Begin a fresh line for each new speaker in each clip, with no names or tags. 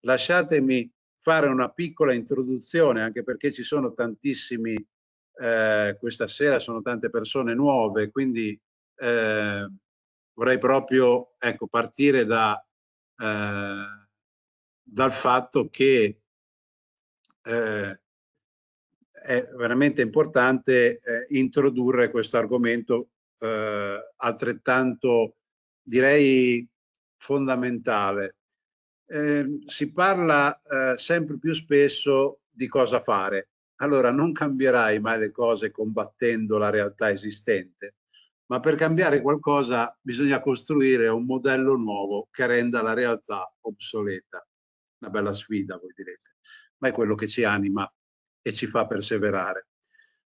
lasciatemi fare una piccola introduzione, anche perché ci sono tantissimi, eh, questa sera sono tante persone nuove, quindi eh, vorrei proprio ecco, partire da, eh, dal fatto che eh, è veramente importante eh, introdurre questo argomento eh, altrettanto, direi, fondamentale eh, si parla eh, sempre più spesso di cosa fare. Allora non cambierai mai le cose combattendo la realtà esistente, ma per cambiare qualcosa bisogna costruire un modello nuovo che renda la realtà obsoleta. Una bella sfida, voi direte, ma è quello che ci anima e ci fa perseverare.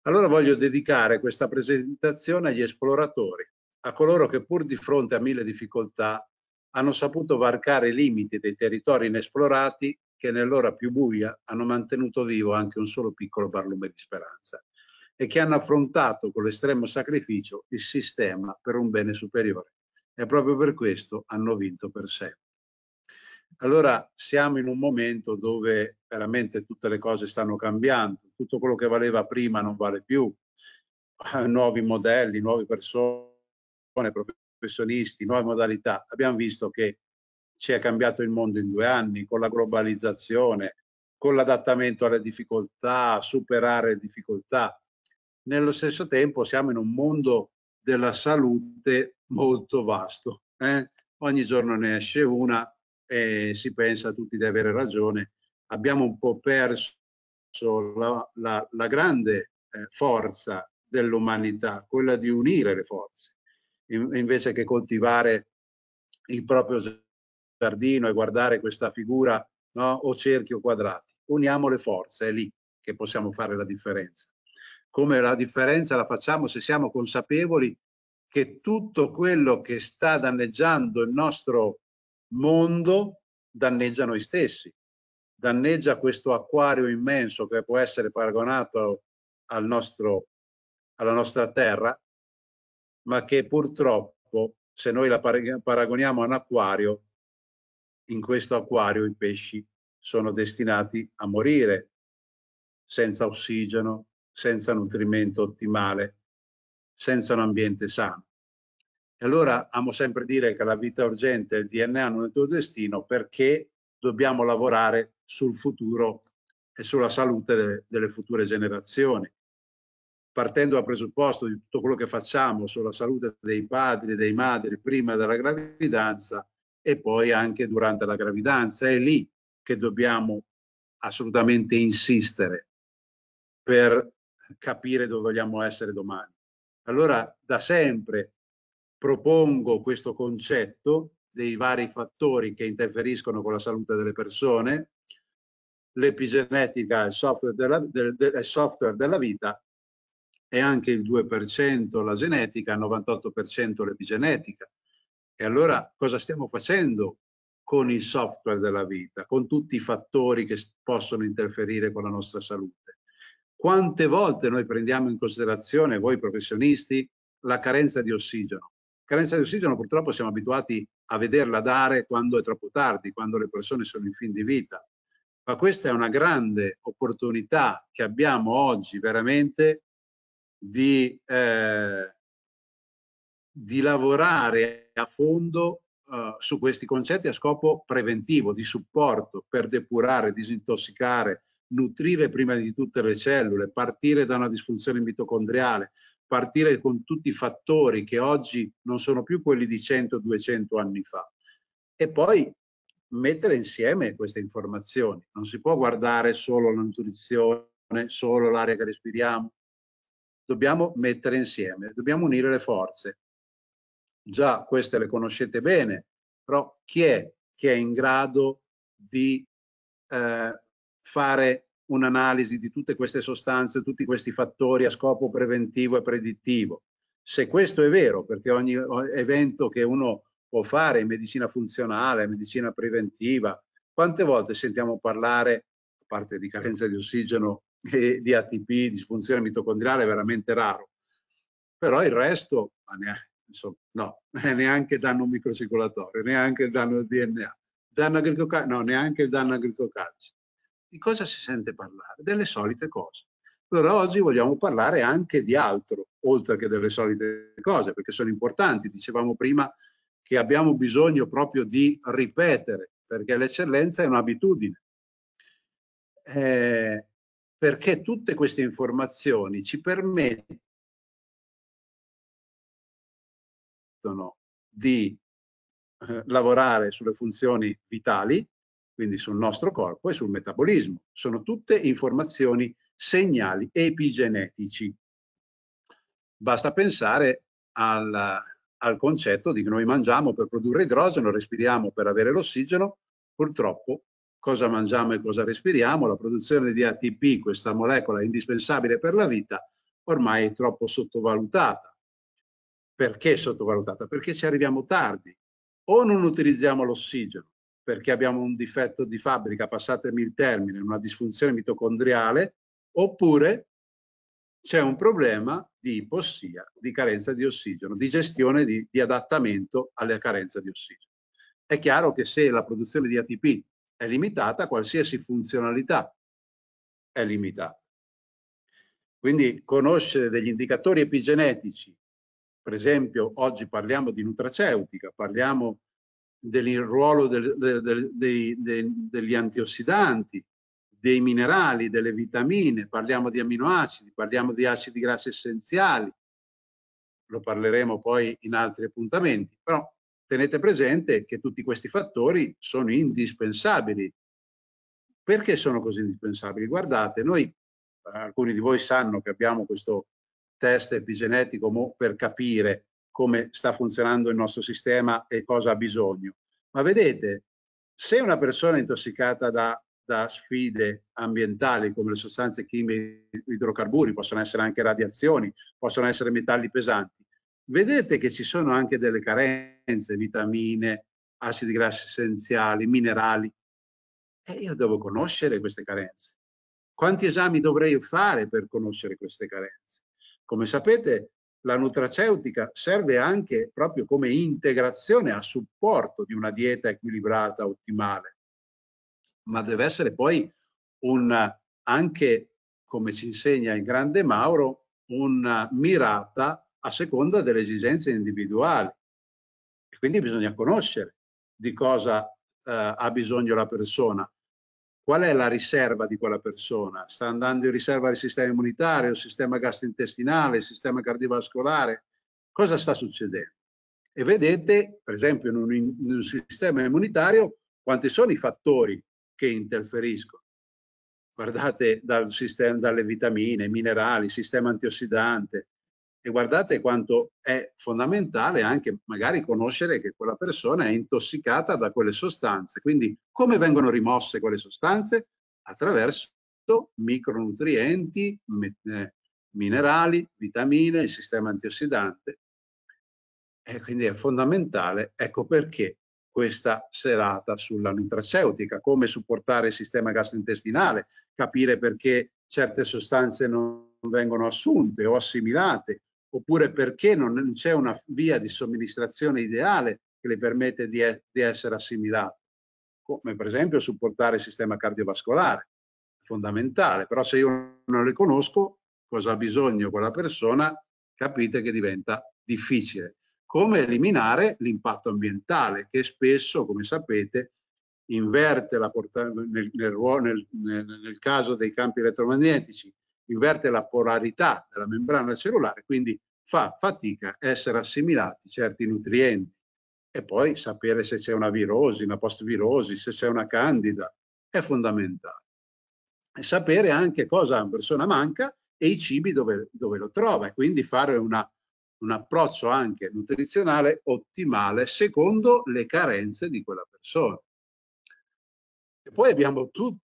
Allora voglio dedicare questa presentazione agli esploratori, a coloro che pur di fronte a mille difficoltà hanno saputo varcare i limiti dei territori inesplorati che nell'ora più buia hanno mantenuto vivo anche un solo piccolo barlume di speranza e che hanno affrontato con l'estremo sacrificio il sistema per un bene superiore e proprio per questo hanno vinto per sé. Allora siamo in un momento dove veramente tutte le cose stanno cambiando, tutto quello che valeva prima non vale più, ah, nuovi modelli, nuove persone, professionisti, nuove modalità, abbiamo visto che ci è cambiato il mondo in due anni con la globalizzazione, con l'adattamento alle difficoltà, superare le difficoltà. Nello stesso tempo siamo in un mondo della salute molto vasto. Eh? Ogni giorno ne esce una e si pensa tutti di avere ragione. Abbiamo un po' perso la, la, la grande eh, forza dell'umanità, quella di unire le forze invece che coltivare il proprio giardino e guardare questa figura no? o cerchi o quadrati. Uniamo le forze, è lì che possiamo fare la differenza. Come la differenza la facciamo se siamo consapevoli che tutto quello che sta danneggiando il nostro mondo danneggia noi stessi, danneggia questo acquario immenso che può essere paragonato al nostro, alla nostra terra ma che purtroppo, se noi la paragoniamo a un acquario, in questo acquario i pesci sono destinati a morire senza ossigeno, senza nutrimento ottimale, senza un ambiente sano. E allora amo sempre dire che la vita urgente e il DNA non è il tuo destino perché dobbiamo lavorare sul futuro e sulla salute delle, delle future generazioni partendo dal presupposto di tutto quello che facciamo sulla salute dei padri e dei madri prima della gravidanza e poi anche durante la gravidanza. È lì che dobbiamo assolutamente insistere per capire dove vogliamo essere domani. Allora, da sempre propongo questo concetto dei vari fattori che interferiscono con la salute delle persone, l'epigenetica e il software della, del, del, software della vita è anche il 2% la genetica, il 98% l'epigenetica. E allora cosa stiamo facendo con il software della vita, con tutti i fattori che possono interferire con la nostra salute? Quante volte noi prendiamo in considerazione, voi professionisti, la carenza di ossigeno? Carenza di ossigeno purtroppo siamo abituati a vederla dare quando è troppo tardi, quando le persone sono in fin di vita, ma questa è una grande opportunità che abbiamo oggi veramente di, eh, di lavorare a fondo eh, su questi concetti a scopo preventivo, di supporto per depurare, disintossicare, nutrire prima di tutte le cellule, partire da una disfunzione mitocondriale, partire con tutti i fattori che oggi non sono più quelli di 100-200 anni fa. E poi mettere insieme queste informazioni. Non si può guardare solo la nutrizione, solo l'aria che respiriamo, dobbiamo mettere insieme, dobbiamo unire le forze. Già queste le conoscete bene, però chi è che è in grado di eh, fare un'analisi di tutte queste sostanze, tutti questi fattori a scopo preventivo e predittivo? Se questo è vero, perché ogni evento che uno può fare in medicina funzionale, medicina preventiva, quante volte sentiamo parlare, a parte di carenza di ossigeno e di ATP, disfunzione mitocondriale, è veramente raro. Però il resto, neanche, insomma, no, neanche danno microcircolatorio, neanche il danno DNA, danno no, neanche il danno agricocalcio. Di cosa si sente parlare? Delle solite cose. Allora oggi vogliamo parlare anche di altro, oltre che delle solite cose, perché sono importanti. Dicevamo prima che abbiamo bisogno proprio di ripetere, perché l'eccellenza è un'abitudine. Eh, perché tutte queste informazioni ci permettono di eh, lavorare sulle funzioni vitali, quindi sul nostro corpo e sul metabolismo. Sono tutte informazioni, segnali epigenetici. Basta pensare al, al concetto di che noi mangiamo per produrre idrogeno, respiriamo per avere l'ossigeno, purtroppo cosa mangiamo e cosa respiriamo, la produzione di ATP, questa molecola indispensabile per la vita, ormai è troppo sottovalutata. Perché sottovalutata? Perché ci arriviamo tardi. O non utilizziamo l'ossigeno perché abbiamo un difetto di fabbrica, passatemi il termine, una disfunzione mitocondriale, oppure c'è un problema di ipossia, di carenza di ossigeno, di gestione di, di adattamento alla carenza di ossigeno. È chiaro che se la produzione di ATP è limitata, qualsiasi funzionalità è limitata. Quindi conoscere degli indicatori epigenetici, per esempio oggi parliamo di nutraceutica, parliamo del ruolo del, del, dei, dei, degli antiossidanti, dei minerali, delle vitamine, parliamo di amminoacidi, parliamo di acidi grassi essenziali, lo parleremo poi in altri appuntamenti, però tenete presente che tutti questi fattori sono indispensabili. Perché sono così indispensabili? Guardate, noi, alcuni di voi sanno che abbiamo questo test epigenetico per capire come sta funzionando il nostro sistema e cosa ha bisogno. Ma vedete, se una persona è intossicata da, da sfide ambientali come le sostanze chimiche, idrocarburi, possono essere anche radiazioni, possono essere metalli pesanti, vedete che ci sono anche delle carenze, vitamine, acidi grassi essenziali, minerali. E io devo conoscere queste carenze. Quanti esami dovrei fare per conoscere queste carenze? Come sapete, la nutraceutica serve anche proprio come integrazione a supporto di una dieta equilibrata, ottimale, ma deve essere poi un, anche, come ci insegna il grande Mauro, una mirata a seconda delle esigenze individuali. E quindi bisogna conoscere di cosa eh, ha bisogno la persona, qual è la riserva di quella persona, sta andando in riserva il sistema immunitario, il sistema gastrointestinale, il sistema cardiovascolare, cosa sta succedendo? E vedete, per esempio, in un, in un sistema immunitario, quanti sono i fattori che interferiscono. Guardate dal sistema, dalle vitamine, minerali, sistema antiossidante, e guardate quanto è fondamentale anche magari conoscere che quella persona è intossicata da quelle sostanze. Quindi come vengono rimosse quelle sostanze? Attraverso micronutrienti, eh, minerali, vitamine, il sistema antiossidante. E quindi è fondamentale, ecco perché questa serata sulla nutraceutica, come supportare il sistema gastrointestinale, capire perché certe sostanze non vengono assunte o assimilate, oppure perché non c'è una via di somministrazione ideale che le permette di, di essere assimilato, come per esempio supportare il sistema cardiovascolare, fondamentale, però se io non le conosco cosa ha bisogno quella persona, capite che diventa difficile. Come eliminare l'impatto ambientale, che spesso, come sapete, inverte la portata nel, nel, nel, nel, caso dei campi elettromagnetici, inverte la polarità della membrana cellulare, quindi fa fatica a essere assimilati certi nutrienti e poi sapere se c'è una virosi, una post-virosi, se c'è una candida è fondamentale. E sapere anche cosa una persona manca e i cibi dove, dove lo trova e quindi fare una, un approccio anche nutrizionale ottimale secondo le carenze di quella persona. E poi abbiamo tut,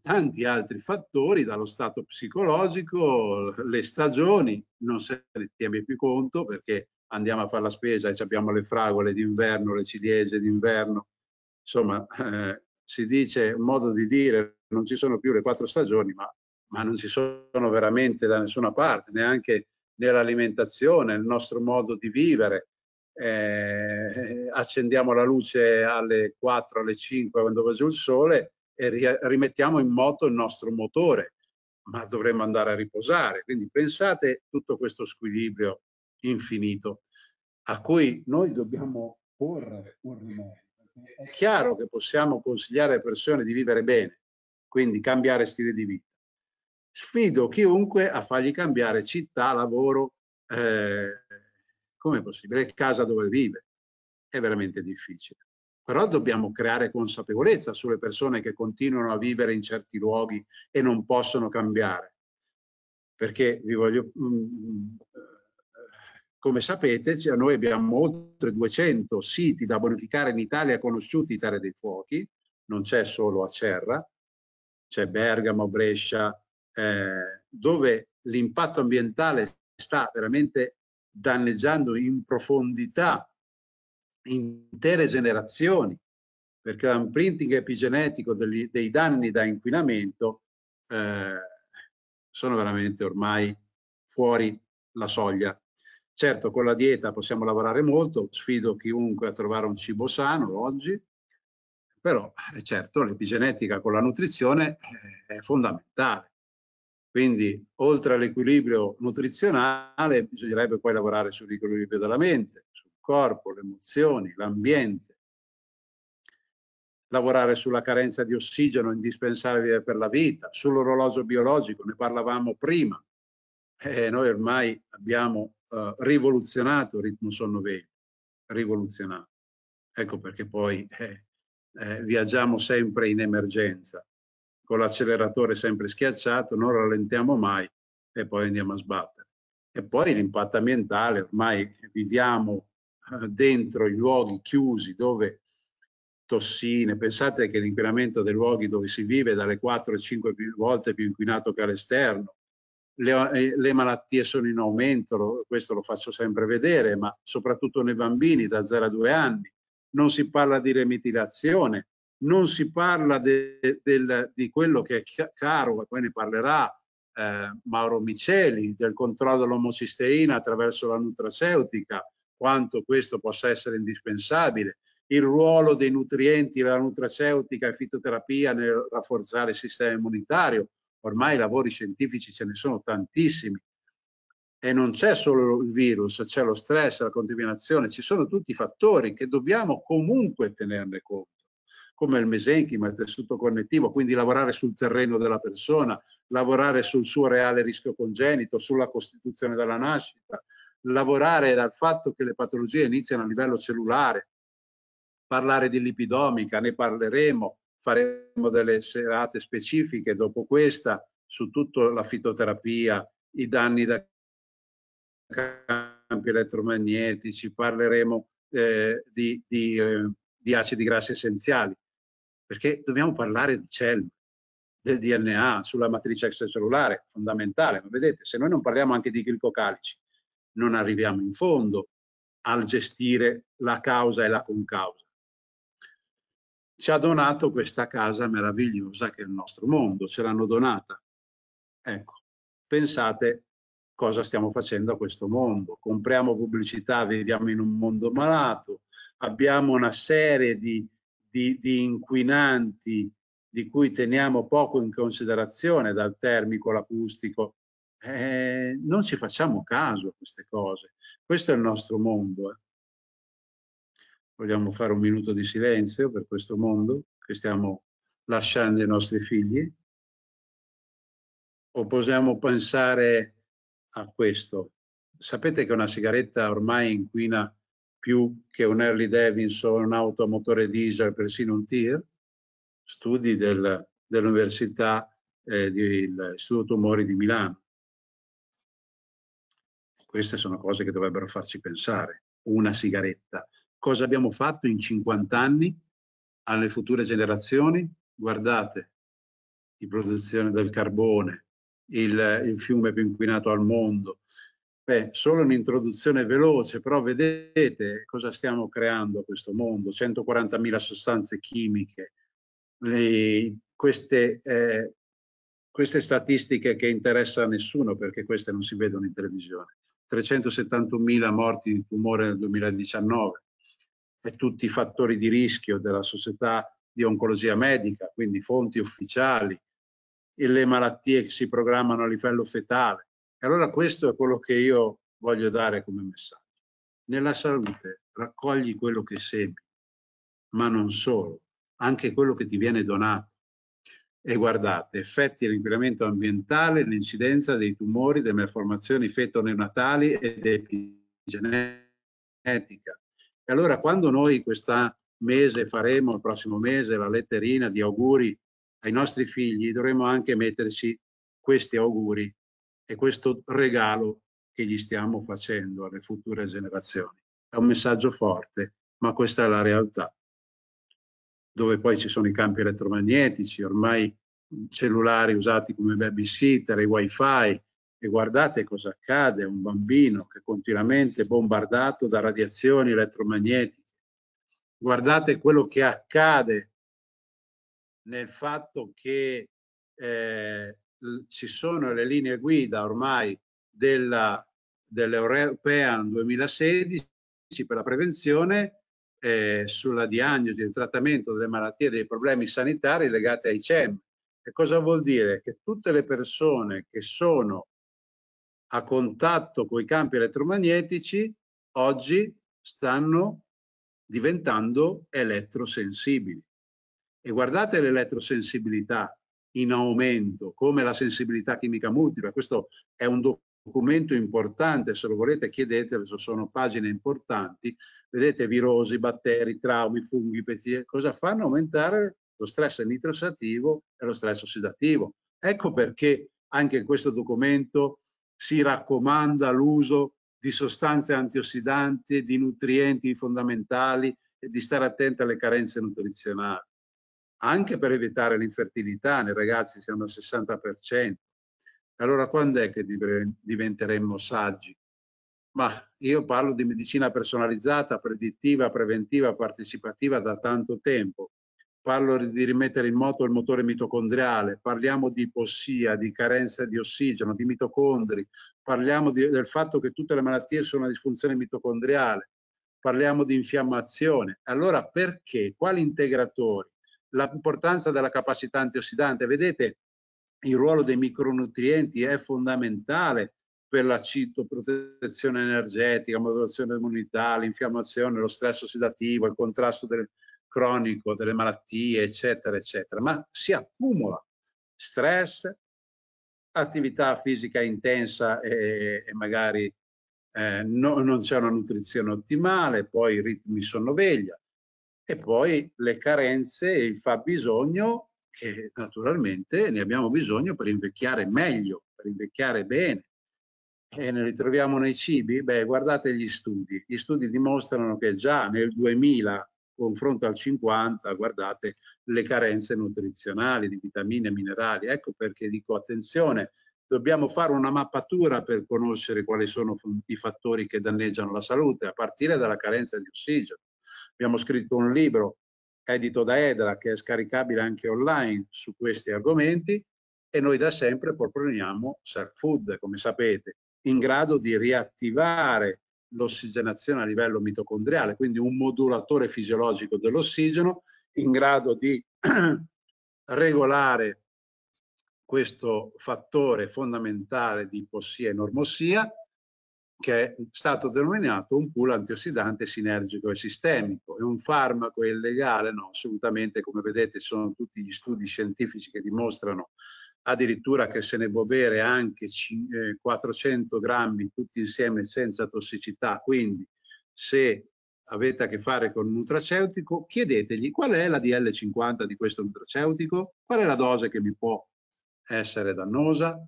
tanti altri fattori, dallo stato psicologico, le stagioni, non se ne tiene più conto perché andiamo a fare la spesa e abbiamo le fragole d'inverno, le ciliegie d'inverno, insomma eh, si dice un modo di dire non ci sono più le quattro stagioni, ma, ma non ci sono veramente da nessuna parte, neanche nell'alimentazione, nel nostro modo di vivere. Eh, accendiamo la luce alle 4, alle 5 quando va giù il sole e rimettiamo in moto il nostro motore, ma dovremmo andare a riposare. Quindi pensate tutto questo squilibrio infinito a cui noi dobbiamo porre un rimedio. È chiaro che possiamo consigliare alle persone di vivere bene, quindi cambiare stile di vita. Sfido chiunque a fargli cambiare città, lavoro, eh, come è possibile, casa dove vive. È veramente difficile però dobbiamo creare consapevolezza sulle persone che continuano a vivere in certi luoghi e non possono cambiare. Perché vi voglio, mm, mm, come sapete, cioè, noi abbiamo oltre 200 siti da bonificare in Italia conosciuti Italia dei Fuochi, non c'è solo a Cerra, c'è Bergamo, Brescia, eh, dove l'impatto ambientale sta veramente danneggiando in profondità intere generazioni, perché un printing epigenetico degli, dei danni da inquinamento eh, sono veramente ormai fuori la soglia. Certo, con la dieta possiamo lavorare molto, sfido chiunque a trovare un cibo sano oggi, però eh, certo l'epigenetica con la nutrizione eh, è fondamentale. Quindi oltre all'equilibrio nutrizionale bisognerebbe poi lavorare sull'equilibrio della mente, su corpo, le emozioni, l'ambiente. Lavorare sulla carenza di ossigeno indispensabile per la vita, sull'orologio biologico, ne parlavamo prima. E eh, noi ormai abbiamo eh, rivoluzionato il ritmo sonno veglio, rivoluzionato. Ecco perché poi eh, eh, viaggiamo sempre in emergenza, con l'acceleratore sempre schiacciato, non rallentiamo mai e poi andiamo a sbattere. E poi l'impatto ambientale, ormai viviamo eh, dentro i luoghi chiusi dove tossine, pensate che l'inquinamento dei luoghi dove si vive è dalle 4 alle 5 volte più inquinato che all'esterno, le, eh, le, malattie sono in aumento, questo lo faccio sempre vedere, ma soprattutto nei bambini da 0 a 2 anni, non si parla di remitilazione, non si parla de, de, del, di quello che è caro, poi ne parlerà eh, Mauro Miceli, del controllo dell'omocisteina attraverso la nutraceutica, quanto questo possa essere indispensabile, il ruolo dei nutrienti, la nutraceutica e fitoterapia nel rafforzare il sistema immunitario. Ormai lavori scientifici ce ne sono tantissimi e non c'è solo il virus, c'è lo stress, la contaminazione, ci sono tutti i fattori che dobbiamo comunque tenerne conto, come il mesenchima, il tessuto connettivo, quindi lavorare sul terreno della persona, lavorare sul suo reale rischio congenito, sulla costituzione della nascita, lavorare dal fatto che le patologie iniziano a livello cellulare, parlare di lipidomica, ne parleremo, faremo delle serate specifiche dopo questa su tutta la fitoterapia, i danni da campi elettromagnetici, parleremo eh, di, di, eh, di, acidi grassi essenziali, perché dobbiamo parlare di cellule, del DNA, sulla matrice extracellulare, fondamentale, ma vedete, se noi non parliamo anche di glicocalici, non arriviamo in fondo al gestire la causa e la concausa. Ci ha donato questa casa meravigliosa che è il nostro mondo, ce l'hanno donata. Ecco, pensate cosa stiamo facendo a questo mondo. Compriamo pubblicità, viviamo in un mondo malato, abbiamo una serie di, di, di inquinanti di cui teniamo poco in considerazione, dal termico, l'acustico, eh, non ci facciamo caso a queste cose. Questo è il nostro mondo. Eh. Vogliamo fare un minuto di silenzio per questo mondo che stiamo lasciando ai nostri figli? O possiamo pensare a questo? Sapete che una sigaretta ormai inquina più che un Harley Davidson, un'auto a motore diesel, persino un tir? Studi del, dell'Università eh, dell'Istituto Mori di Milano queste sono cose che dovrebbero farci pensare. Una sigaretta. Cosa abbiamo fatto in 50 anni alle future generazioni? Guardate, di produzione del carbone, il, il fiume più inquinato al mondo. Beh, solo un'introduzione veloce, però vedete cosa stiamo creando a questo mondo. 140.000 sostanze chimiche, le, queste, eh, queste statistiche che interessano a nessuno perché queste non si vedono in televisione. 371.000 morti di tumore nel 2019 e tutti i fattori di rischio della società di oncologia medica, quindi fonti ufficiali, e le malattie che si programmano a livello fetale. E allora questo è quello che io voglio dare come messaggio. Nella salute raccogli quello che segui, ma non solo, anche quello che ti viene donato. E guardate, effetti dell'inquinamento ambientale, l'incidenza dei tumori, delle malformazioni feto-neonatali ed epigenetica. E allora quando noi questo mese faremo, il prossimo mese, la letterina di auguri ai nostri figli, dovremo anche metterci questi auguri e questo regalo che gli stiamo facendo alle future generazioni. È un messaggio forte, ma questa è la realtà dove poi ci sono i campi elettromagnetici, ormai cellulari usati come babysitter, i wifi, e guardate cosa accade a un bambino che è continuamente bombardato da radiazioni elettromagnetiche. Guardate quello che accade nel fatto che eh, ci sono le linee guida ormai dell'European 2016 per la prevenzione eh, sulla diagnosi, il trattamento delle malattie e dei problemi sanitari legati ai CEM. Che cosa vuol dire? Che tutte le persone che sono a contatto con i campi elettromagnetici oggi stanno diventando elettrosensibili. E guardate l'elettrosensibilità in aumento, come la sensibilità chimica multipla. Questo è un documento documento importante, se lo volete chiedetelo, sono pagine importanti, vedete virosi, batteri, traumi, funghi, pezzi, eh, cosa fanno aumentare lo stress nitrosativo e lo stress ossidativo. Ecco perché anche in questo documento si raccomanda l'uso di sostanze antiossidanti, di nutrienti fondamentali e di stare attenti alle carenze nutrizionali, anche per evitare l'infertilità, nei ragazzi siamo al 60%, allora quando è che diventeremmo saggi? Ma io parlo di medicina personalizzata, predittiva, preventiva, partecipativa da tanto tempo. Parlo di rimettere in moto il motore mitocondriale, parliamo di ipossia, di carenza di ossigeno, di mitocondri, parliamo di, del fatto che tutte le malattie sono una disfunzione mitocondriale, parliamo di infiammazione. Allora perché? Quali integratori? L'importanza della capacità antiossidante. Vedete, il ruolo dei micronutrienti è fondamentale per la citoprotezione energetica, modulazione immunità, l'infiammazione, lo stress ossidativo, il contrasto del cronico, delle malattie, eccetera, eccetera. Ma si accumula stress, attività fisica intensa e, e magari eh, no, non c'è una nutrizione ottimale, poi i ritmi sonno-veglia e poi le carenze e il fabbisogno e naturalmente ne abbiamo bisogno per invecchiare meglio, per invecchiare bene. E ne ritroviamo nei cibi? Beh, guardate gli studi. Gli studi dimostrano che già nel 2000, confronto al 50, guardate le carenze nutrizionali di vitamine e minerali. Ecco perché dico attenzione, dobbiamo fare una mappatura per conoscere quali sono i fattori che danneggiano la salute, a partire dalla carenza di ossigeno. Abbiamo scritto un libro edito da Edra, che è scaricabile anche online su questi argomenti e noi da sempre proponiamo Surf Food, come sapete, in grado di riattivare l'ossigenazione a livello mitocondriale, quindi un modulatore fisiologico dell'ossigeno in grado di regolare questo fattore fondamentale di ipossia e normossia che è stato denominato un pool antiossidante sinergico e sistemico. È un farmaco illegale? No, assolutamente, come vedete ci sono tutti gli studi scientifici che dimostrano addirittura che se ne può bere anche 400 eh, grammi tutti insieme senza tossicità. Quindi se avete a che fare con un nutraceutico, chiedetegli qual è la DL50 di questo nutraceutico, qual è la dose che mi può essere dannosa.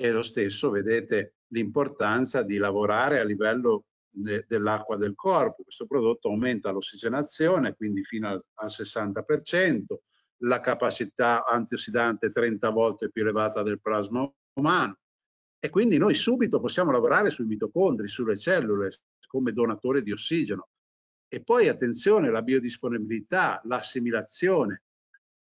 E lo stesso, vedete, l'importanza di lavorare a livello de, dell'acqua del corpo. Questo prodotto aumenta l'ossigenazione, quindi fino al, al 60%, la capacità antiossidante 30 volte più elevata del plasma umano. E quindi noi subito possiamo lavorare sui mitocondri, sulle cellule, come donatore di ossigeno. E poi attenzione, la biodisponibilità, l'assimilazione.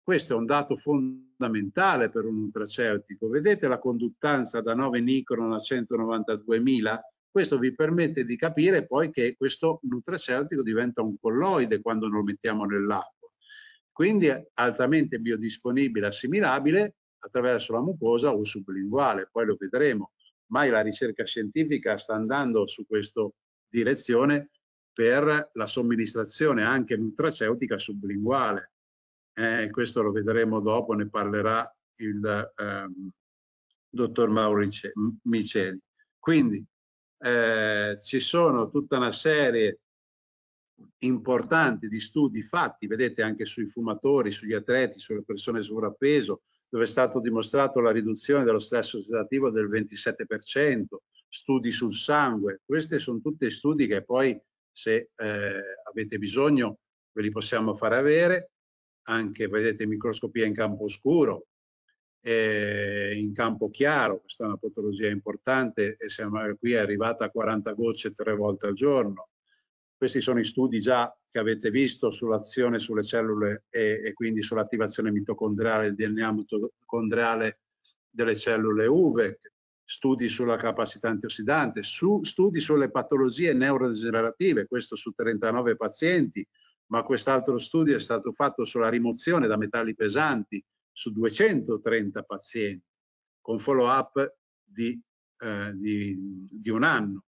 Questo è un dato fondamentale fondamentale per un nutraceutico. Vedete la conduttanza da 9 micron a 192.000? Questo vi permette di capire poi che questo nutraceutico diventa un colloide quando lo mettiamo nell'acqua. Quindi altamente biodisponibile, assimilabile attraverso la mucosa o sublinguale, poi lo vedremo. Mai la ricerca scientifica sta andando su questa direzione per la somministrazione anche nutraceutica sublinguale eh, questo lo vedremo dopo, ne parlerà il ehm, dottor Maurice Miceli. Quindi eh, ci sono tutta una serie importanti di studi fatti, vedete anche sui fumatori, sugli atleti, sulle persone sovrappeso, dove è stato dimostrato la riduzione dello stress ossidativo del 27%, studi sul sangue, questi sono tutti studi che poi se eh, avete bisogno ve li possiamo fare avere, anche, vedete, microscopia in campo scuro eh, in campo chiaro, questa è una patologia importante e siamo qui è arrivata a 40 gocce tre volte al giorno. Questi sono i studi già che avete visto sull'azione sulle cellule e, e quindi sull'attivazione mitocondriale, il DNA mitocondriale delle cellule UVE, studi sulla capacità antiossidante, su, studi sulle patologie neurodegenerative, questo su 39 pazienti, ma quest'altro studio è stato fatto sulla rimozione da metalli pesanti su 230 pazienti con follow up di, eh, di, di un anno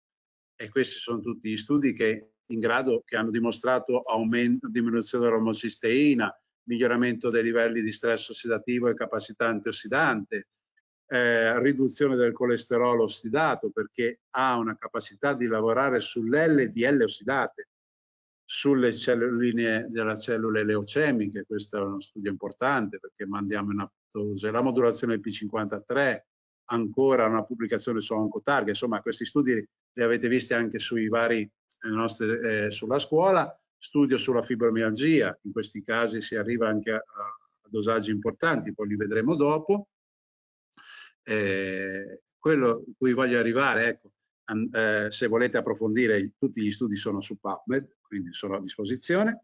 e questi sono tutti gli studi che, grado, che hanno dimostrato aumento, diminuzione dell'omocisteina, miglioramento dei livelli di stress ossidativo e capacità antiossidante, eh, riduzione del colesterolo ossidato perché ha una capacità di lavorare sull'LDL ossidate sulle celluline delle cellule leucemiche, questo è uno studio importante perché mandiamo in dose, la modulazione del P53, ancora una pubblicazione su Oncotarget, insomma questi studi li avete visti anche sui vari, eh, nostre, eh, sulla scuola, studio sulla fibromialgia, in questi casi si arriva anche a, a dosaggi importanti, poi li vedremo dopo. Eh, quello cui voglio arrivare, ecco, an, eh, se volete approfondire, tutti gli studi sono su PubMed, quindi sono a disposizione.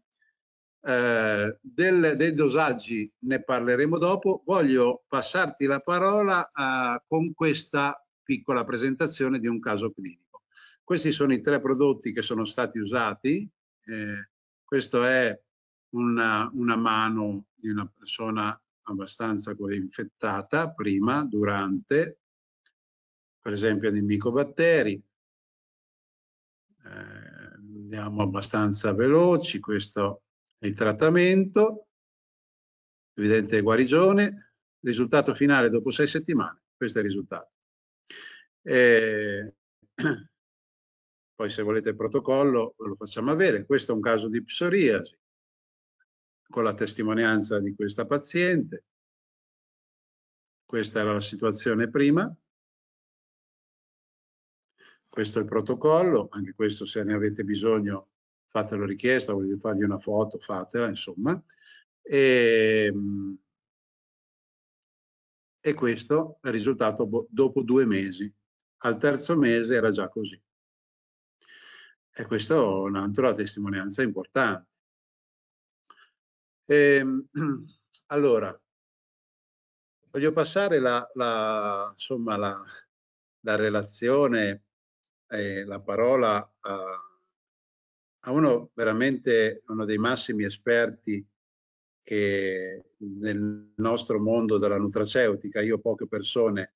Eh, del, dei dosaggi ne parleremo dopo. Voglio passarti la parola eh, con questa piccola presentazione di un caso clinico. Questi sono i tre prodotti che sono stati usati. Eh, questo è una, una mano di una persona abbastanza infettata prima, durante, per esempio di micobatteri. Eh, andiamo abbastanza veloci, questo è il trattamento, evidente guarigione, risultato finale dopo sei settimane, questo è il risultato. E... Poi se volete il protocollo lo facciamo avere, questo è un caso di psoriasi, con la testimonianza di questa paziente, questa era la situazione prima, questo è il protocollo, anche questo se ne avete bisogno fatelo richiesta, volete fargli una foto, fatela, insomma. E, ehm, e questo è il risultato boh, dopo due mesi. Al terzo mese era già così. E questa è un'altra testimonianza importante. E, ehm, allora, voglio passare la, la, insomma, la, la relazione eh, la parola a, a, uno veramente, uno dei massimi esperti che nel nostro mondo della nutraceutica, io poche persone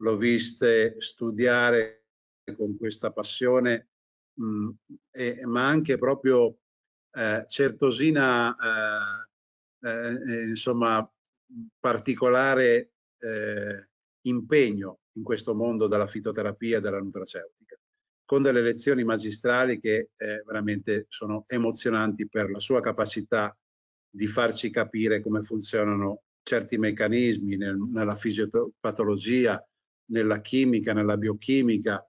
l'ho viste studiare con questa passione, mh, mm, e, ma anche proprio eh, certosina, eh, eh, insomma, particolare eh, impegno in questo mondo della fitoterapia e della nutraceutica, con delle lezioni magistrali che eh, veramente sono emozionanti per la sua capacità di farci capire come funzionano certi meccanismi nel, nella fisiopatologia, nella chimica, nella biochimica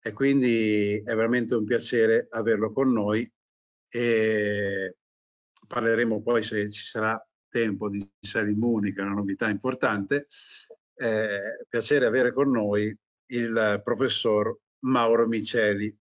e quindi è veramente un piacere averlo con noi e parleremo poi se ci sarà tempo di Salimmuni che è una novità importante eh, piacere avere con noi il professor Mauro Miceli.